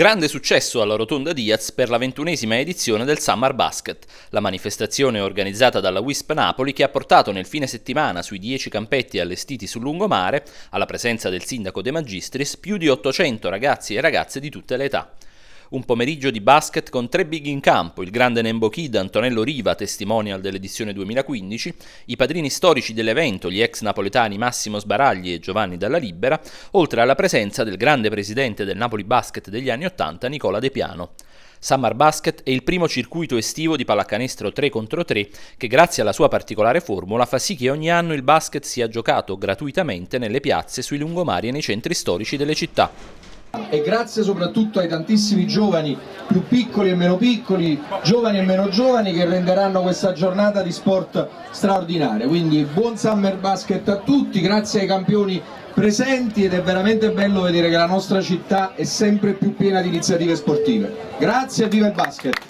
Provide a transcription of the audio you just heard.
Grande successo alla Rotonda Diaz per la ventunesima edizione del Summer Basket, la manifestazione organizzata dalla Wisp Napoli che ha portato nel fine settimana sui 10 campetti allestiti sul lungomare, alla presenza del sindaco De Magistris, più di 800 ragazzi e ragazze di tutte le età. Un pomeriggio di basket con tre big in campo, il grande Nembo Kid, Antonello Riva, testimonial dell'edizione 2015, i padrini storici dell'evento, gli ex napoletani Massimo Sbaragli e Giovanni Dalla Libera, oltre alla presenza del grande presidente del Napoli Basket degli anni Ottanta, Nicola De Piano. Summer Basket è il primo circuito estivo di pallacanestro 3 contro 3 che grazie alla sua particolare formula fa sì che ogni anno il basket sia giocato gratuitamente nelle piazze, sui lungomari e nei centri storici delle città. E grazie soprattutto ai tantissimi giovani, più piccoli e meno piccoli, giovani e meno giovani, che renderanno questa giornata di sport straordinaria. Quindi buon Summer Basket a tutti, grazie ai campioni presenti ed è veramente bello vedere che la nostra città è sempre più piena di iniziative sportive. Grazie e viva il basket!